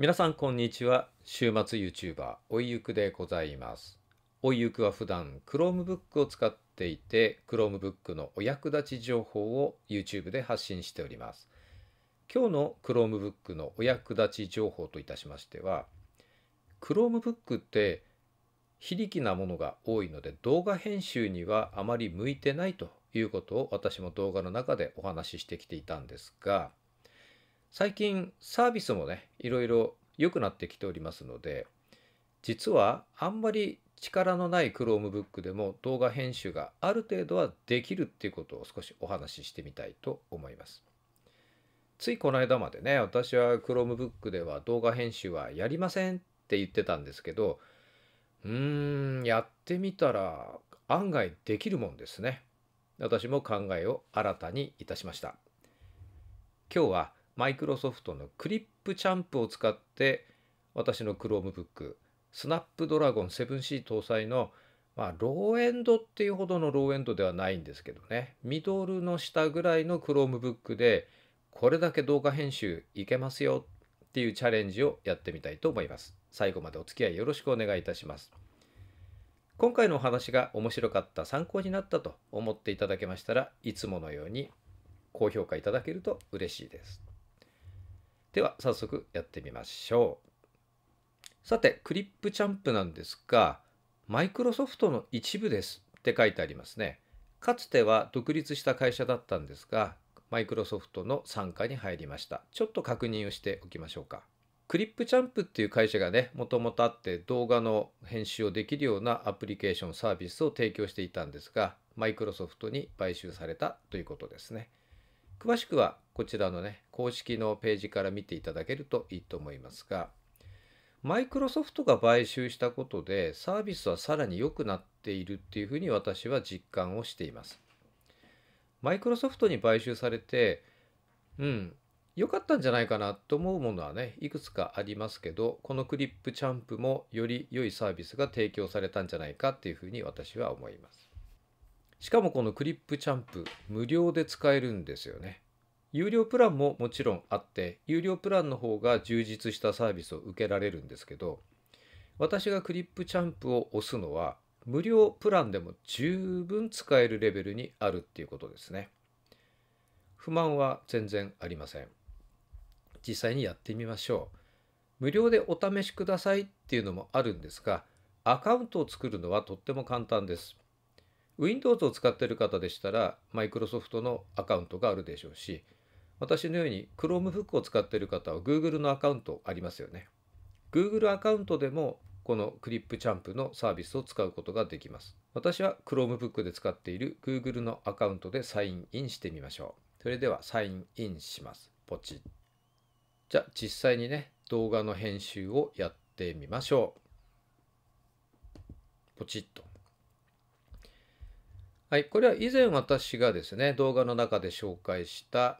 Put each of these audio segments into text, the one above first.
皆さんこんにちは週末 YouTuber おいゆくでございますおいゆくは普段 Chromebook を使っていて Chromebook のお役立ち情報を YouTube で発信しております今日の Chromebook のお役立ち情報といたしましては Chromebook って非力なものが多いので動画編集にはあまり向いてないということを私も動画の中でお話ししてきていたんですが最近サービスもねいろいろ良くなってきておりますので実はあんまり力のない Chromebook でも動画編集がある程度はできるっていうことを少しお話ししてみたいと思います。ついこの間までね私は Chromebook では動画編集はやりませんって言ってたんですけどうーんやってみたら案外できるもんですね。私も考えを新たにいたしました。今日はマイクロソフトのクリップチャンプを使って私の Chromebook スナップドラゴン 7C 搭載のまあ、ローエンドっていうほどのローエンドではないんですけどねミドルの下ぐらいの Chromebook でこれだけ動画編集いけますよっていうチャレンジをやってみたいと思います最後までお付き合いよろしくお願いいたします今回のお話が面白かった参考になったと思っていただけましたらいつものように高評価いただけると嬉しいですでは早速やってみましょう。さて、クリップチャンプなんですが、マイクロソフトの一部ですって書いてありますね。かつては独立した会社だったんですが、マイクロソフトの傘下に入りました。ちょっと確認をしておきましょうか。クリップチャンプっていう会社がね、もともとあって動画の編集をできるようなアプリケーションサービスを提供していたんですが、マイクロソフトに買収されたということですね。詳しくはこちらのね、公式のページから見ていただけるといいと思いますが、マイクロソフトが買収したことでサービスはさらに良くなっているっていうふうに私は実感をしています。マイクロソフトに買収されて、うん、良かったんじゃないかなと思うものはね、いくつかありますけど、このクリップチャンプもより良いサービスが提供されたんじゃないかっていうふうに私は思います。しかもこのクリップチャンプ、無料で使えるんですよね。有料プランももちろんあって有料プランの方が充実したサービスを受けられるんですけど私がクリップチャンプを押すのは無料プランでも十分使えるレベルにあるっていうことですね不満は全然ありません実際にやってみましょう無料でお試しくださいっていうのもあるんですがアカウントを作るのはとっても簡単です Windows を使っている方でしたら Microsoft のアカウントがあるでしょうし私のように Chromebook を使っている方は Google のアカウントありますよね。Google アカウントでもこのクリップチャンプのサービスを使うことができます。私は Chromebook で使っている Google のアカウントでサインインしてみましょう。それではサインインします。ポチッ。じゃあ実際にね、動画の編集をやってみましょう。ポチッと。はい、これは以前私がですね、動画の中で紹介した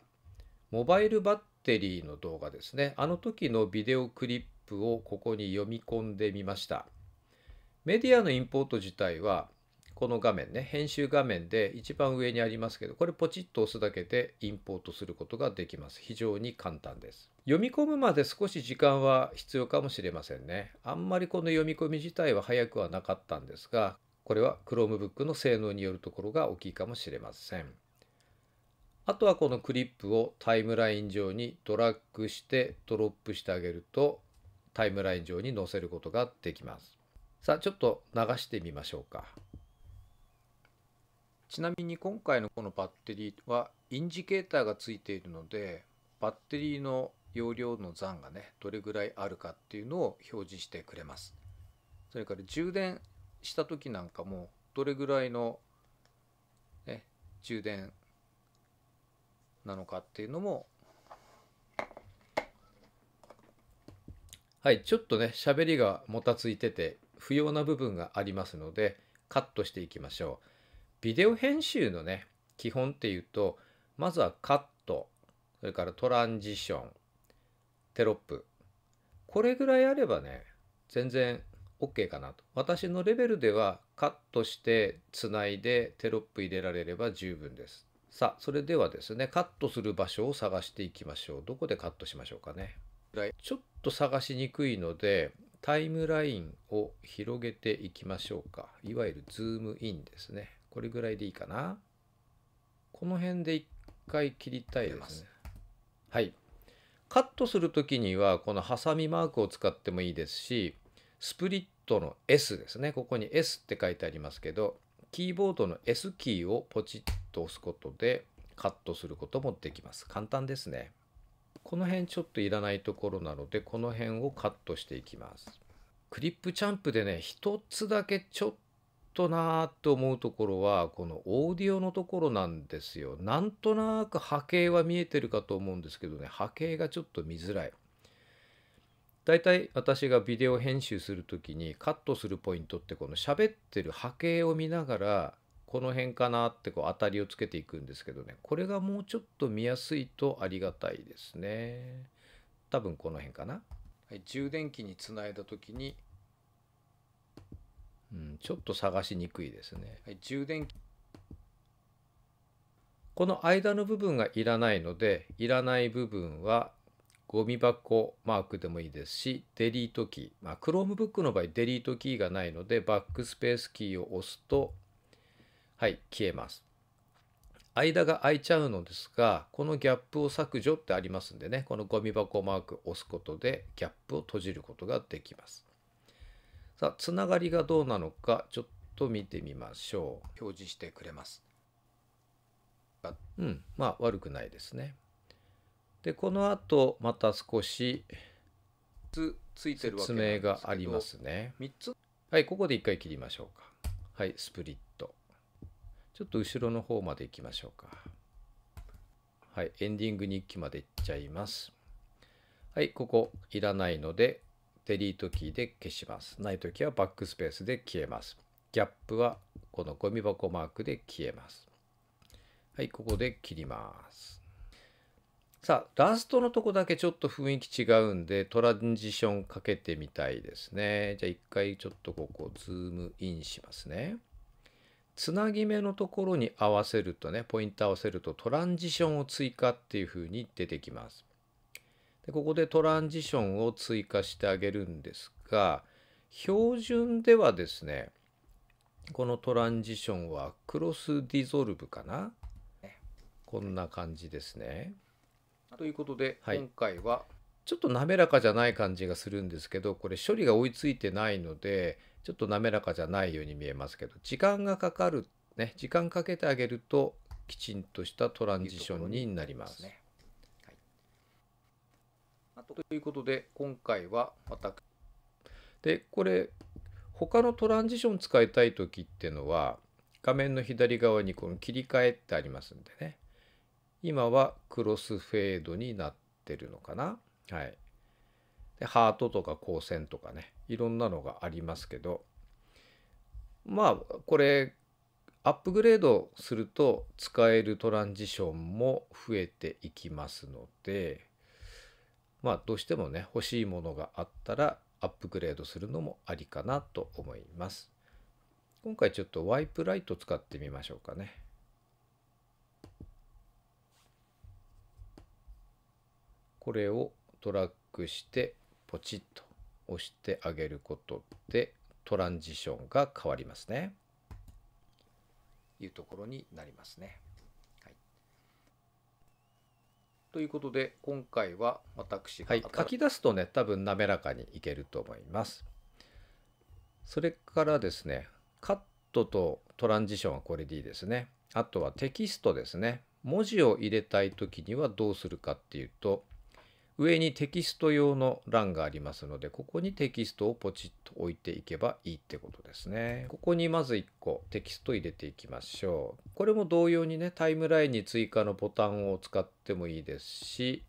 モバイルバッテリーの動画ですね。あの時のビデオクリップをここに読み込んでみました。メディアのインポート自体は、この画面ね、編集画面で一番上にありますけど、これポチッと押すだけでインポートすることができます。非常に簡単です。読み込むまで少し時間は必要かもしれませんね。あんまりこの読み込み自体は早くはなかったんですが、これは Chromebook の性能によるところが大きいかもしれません。あとはこのクリップをタイムライン上にドラッグしてドロップしてあげるとタイムライン上に載せることができます。さあちょっと流してみましょうか。ちなみに今回のこのバッテリーはインジケーターがついているのでバッテリーの容量の残がねどれぐらいあるかっていうのを表示してくれます。それから充電した時なんかもどれぐらいの、ね、充電なのかっていうのもはいちょっとね喋りがもたついてて不要な部分がありますのでカットしていきましょうビデオ編集のね基本っていうとまずはカットそれからトランジションテロップこれぐらいあればね全然 OK かなと私のレベルではカットしてつないでテロップ入れられれば十分ですさあそれではですねカットする場所を探していきましょうどこでカットしましょうかねちょっと探しにくいのでタイムラインを広げていきましょうかいわゆるズームインですねこれぐらいでいいかなこの辺で一回切りたいですねはいカットする時にはこのハサミマークを使ってもいいですしスプリットの S ですねここに S って書いてありますけどキーボードの S キーをポチッと押すことでカットすることもできます。簡単ですね。この辺ちょっといらないところなのでこの辺をカットしていきます。クリップチャンプでね一つだけちょっとなーって思うところはこのオーディオのところなんですよ。なんとなく波形は見えてるかと思うんですけどね波形がちょっと見づらい。大体私がビデオ編集する時にカットするポイントってこの喋ってる波形を見ながらこの辺かなってこう当たりをつけていくんですけどねこれがもうちょっと見やすいとありがたいですね多分この辺かな、はい、充電器につないだ時に、うん、ちょっと探しにくいですね、はい、充電器この間の部分がいらないのでいらない部分はゴミ箱マークでもいいですし、デリートキー。まあ、Chromebook の場合、デリートキーがないので、バックスペースキーを押すと、はい、消えます。間が空いちゃうのですが、このギャップを削除ってありますんでね、このゴミ箱マークを押すことで、ギャップを閉じることができます。さあ、つながりがどうなのか、ちょっと見てみましょう。表示してくれます。うん、まあ悪くないですね。でこの後また少し説明がありますね3つはいここで1回切りましょうかはいスプリットちょっと後ろの方まで行きましょうかはいエンディング日記まで行っちゃいますはいここいらないのでデリートキーで消しますない時はバックスペースで消えますギャップはこのゴミ箱マークで消えますはいここで切りますさあ、ラストのとこだけちょっと雰囲気違うんで、トランジションかけてみたいですね。じゃあ一回ちょっとここズームインしますね。つなぎ目のところに合わせるとね、ポイント合わせるとトランジションを追加っていうふうに出てきます。でここでトランジションを追加してあげるんですが、標準ではですね、このトランジションはクロスディゾルブかなこんな感じですね。ということで、はい、今回はちょっと滑らかじゃない感じがするんですけどこれ処理が追いついてないのでちょっと滑らかじゃないように見えますけど時間がかかるね時間かけてあげるときちんとしたトランジションになります。ねはい、ということで今回は私でこれ他のトランジション使いたい時っていうのは画面の左側にこの切り替えってありますんでね今はクロスフェードになってるのかな。はい。でハートとか光線とかね、いろんなのがありますけど、まあ、これ、アップグレードすると使えるトランジションも増えていきますので、まあ、どうしてもね、欲しいものがあったらアップグレードするのもありかなと思います。今回ちょっとワイプライト使ってみましょうかね。これをトラックしてポチッと押してあげることでトランジションが変わりますね。いうところになりますね。はい、ということで今回は私が、はい、書き出すとね多分滑らかにいけると思います。それからですねカットとトランジションはこれでいいですね。あとはテキストですね。文字を入れたい時にはどうするかっていうと上にテキスト用の欄がありますので、ここにテキストをポチッと置いていけばいいってことですね。ここにまず1個テキスト入れていきましょう。これも同様にね、タイムラインに追加のボタンを使ってもいいですし、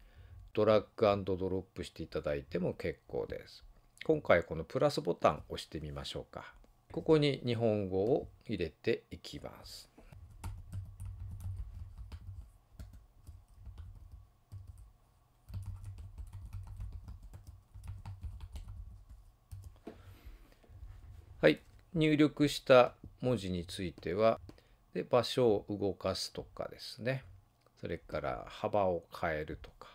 ドラッグドロップしていただいても結構です。今回このプラスボタン押してみましょうか。ここに日本語を入れていきます。入力した文字についてはで場所を動かすとかですねそれから幅を変えるとか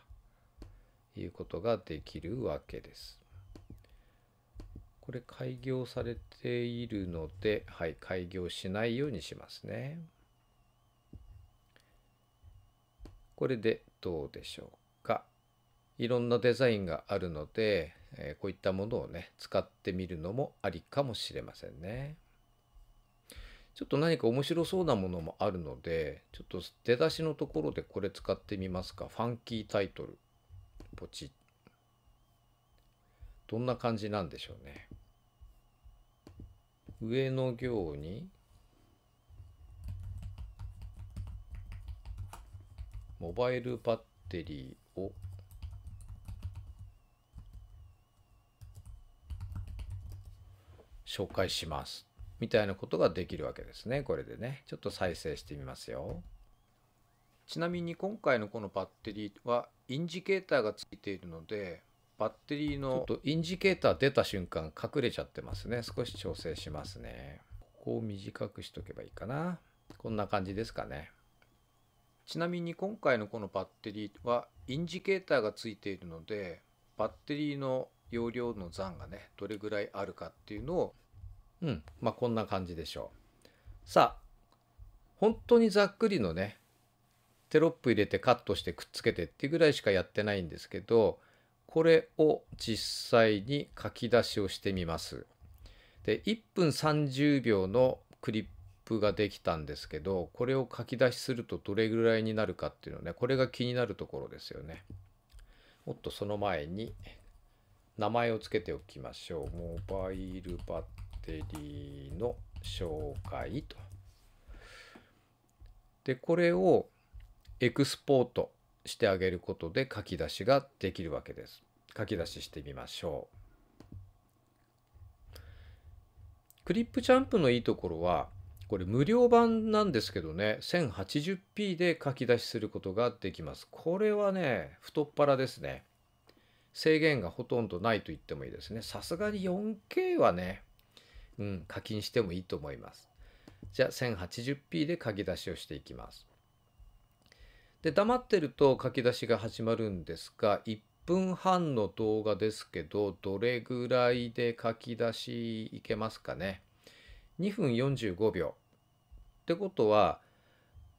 いうことができるわけです。これ開業されているので、はい、開業しないようにしますね。これでどうでしょうか。いろんなデザインがあるので、えこういったものをね使ってみるのもありかもしれませんね。ちょっと何か面白そうなものもあるのでちょっと出だしのところでこれ使ってみますか。ファンキータイトル。ポチッ。どんな感じなんでしょうね。上の行にモバイルバッテリーを紹介します。みたいなことができるわけですね。これでね。ちょっと再生してみますよ。ちなみに今回のこのバッテリーはインジケーターがついているので、バッテリーのちょっとインジケーター出た瞬間隠れちゃってますね。少し調整しますね。ここを短くしとけばいいかな。こんな感じですかね。ちなみに今回のこのバッテリーはインジケーターがついているので、バッテリーの容量の残がねどれぐらいあるかっていうのをうんまあこんな感じでしょうさあ本当にざっくりのねテロップ入れてカットしてくっつけてっていうぐらいしかやってないんですけどこれを実際に書き出しをしてみますで1分30秒のクリップができたんですけどこれを書き出しするとどれぐらいになるかっていうのねこれが気になるところですよねもっとその前に名前を付けておきましょう。モバイルバッテリーの紹介と。で、これをエクスポートしてあげることで書き出しができるわけです。書き出ししてみましょう。クリップチャンプのいいところは、これ無料版なんですけどね、1080p で書き出しすることができます。これはね、太っ腹ですね。制限がほとんどないと言ってもいいですね。さすがに 4K はね、うん、課金してもいいと思います。じゃあ 1080p で書き出しをしていきます。で、黙ってると書き出しが始まるんですが、1分半の動画ですけど、どれぐらいで書き出しいけますかね。2分45秒。ってことは、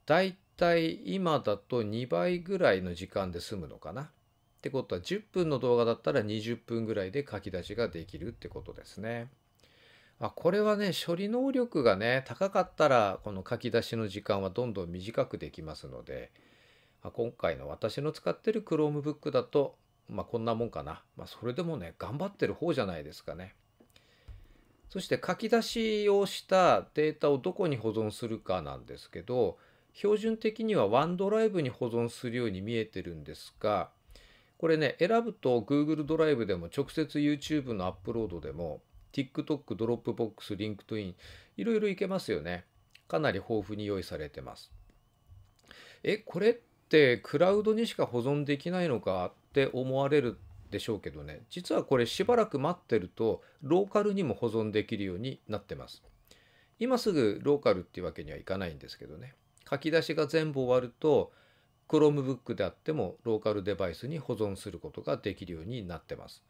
だいたい今だと2倍ぐらいの時間で済むのかな。ってことは10分の動画だったら20分ぐらいで書き出しができるってことですね。あこれはね処理能力がね高かったらこの書き出しの時間はどんどん短くできますので、あ、今回の私の使ってる Chromebook だと、まあ、こんなもんかな、まあ、それでもね頑張ってる方じゃないですかね。そして書き出しをしたデータをどこに保存するかなんですけど標準的には OneDrive に保存するように見えてるんですがこれね、選ぶと Google ドライブでも直接 YouTube のアップロードでも TikTok、Dropbox、LinkedIn いろいろいけますよね。かなり豊富に用意されてます。え、これってクラウドにしか保存できないのかって思われるでしょうけどね、実はこれしばらく待ってるとローカルにも保存できるようになってます。今すぐローカルっていうわけにはいかないんですけどね。書き出しが全部終わると Chromebook であってもローカルデバイスに保存することができるようになってます。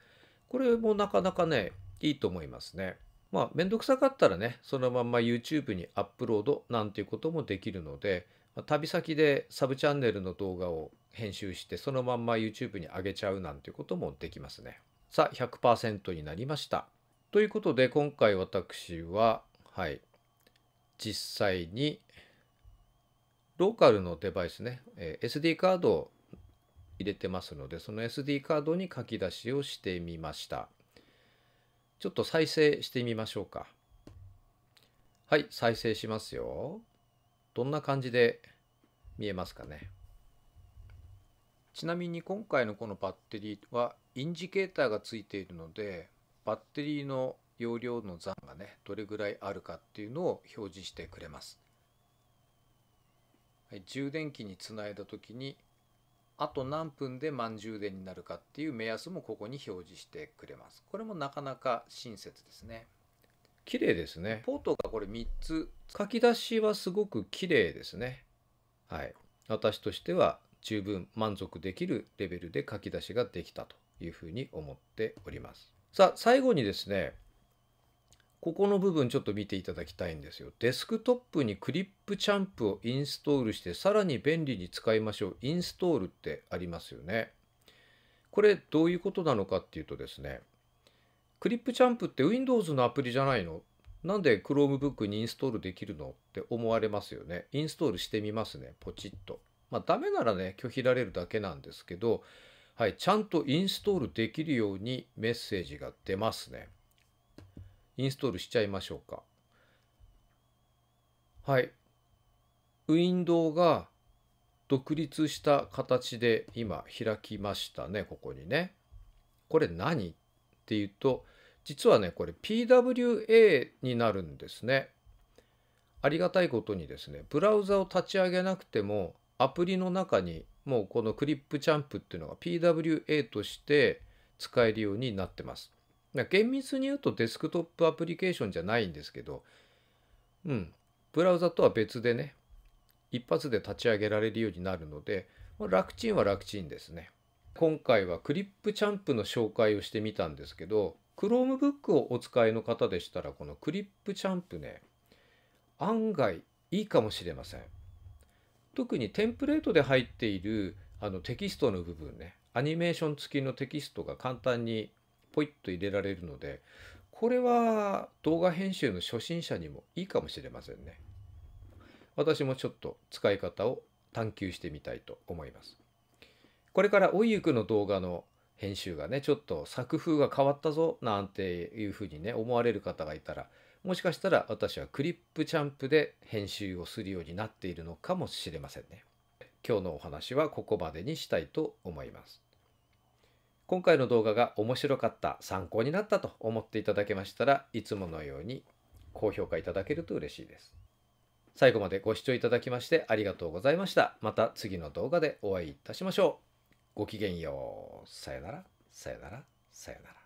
これもなかなかね、いいと思いますね。まあ、めんどくさかったらね、そのまんま YouTube にアップロードなんていうこともできるので、旅先でサブチャンネルの動画を編集して、そのまんま YouTube に上げちゃうなんていうこともできますね。さあ、100%になりました。ということで、今回私は、はい、実際にローカルのデバイスね、え SD カードを入れてますので、その SD カードに書き出しをしてみました。ちょっと再生してみましょうか。はい、再生しますよ。どんな感じで見えますかね。ちなみに今回のこのバッテリーはインジケーターがついているので、バッテリーの容量の残がね、どれぐらいあるかっていうのを表示してくれます。充電器につないだ時にあと何分で満充電になるかっていう目安もここに表示してくれます。これもなかなか親切ですね。綺麗ですね。ポートがこれ3つ。書き出しはすごく綺麗ですね。はい。私としては十分満足できるレベルで書き出しができたというふうに思っております。さあ、最後にですね、ここの部分ちょっと見ていただきたいんですよ。デスクトップにクリップチャンプをインストールして、さらに便利に使いましょう。インストールってありますよね。これどういうことなのかっていうとですね、クリップチャンプって Windows のアプリじゃないのなんで Chromebook にインストールできるのって思われますよね。インストールしてみますね。ポチッと。まあダメならね、拒否られるだけなんですけど、はい、ちゃんとインストールできるようにメッセージが出ますね。インストールしちゃいましょうか。はい。ウィンドウが独立した形で今開きましたね、ここにね。これ何っていうと、実はね、これ PWA になるんですね。ありがたいことにですね、ブラウザを立ち上げなくても、アプリの中にもうこのクリップチャンプっていうのが PWA として使えるようになってます。厳密に言うとデスクトップアプリケーションじゃないんですけど、うん、ブラウザとは別でね、一発で立ち上げられるようになるので、楽ちんは楽ちんですね。今回はクリップチャンプの紹介をしてみたんですけど、Chromebook をお使いの方でしたら、このクリップチャンプね、案外いいかもしれません。特にテンプレートで入っているあのテキストの部分ね、アニメーション付きのテキストが簡単にポイッと入れられるのでこれは動画編集の初心者にもいいかもしれませんね。私もちょっと使い方を探求してみたいと思います。これからおいゆくの動画の編集がねちょっと作風が変わったぞなんていうふうにね思われる方がいたらもしかしたら私はクリップチャンプで編集をするようになっているのかもしれませんね。今日のお話はここまでにしたいと思います。今回の動画が面白かった、参考になったと思っていただけましたらいつものように高評価いただけると嬉しいです。最後までご視聴いただきましてありがとうございました。また次の動画でお会いいたしましょう。ごきげんよう。さよなら、さよなら、さよなら。